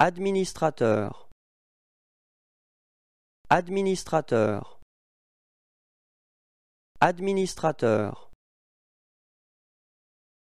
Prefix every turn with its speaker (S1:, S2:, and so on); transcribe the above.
S1: Administrateur Administrateur Administrateur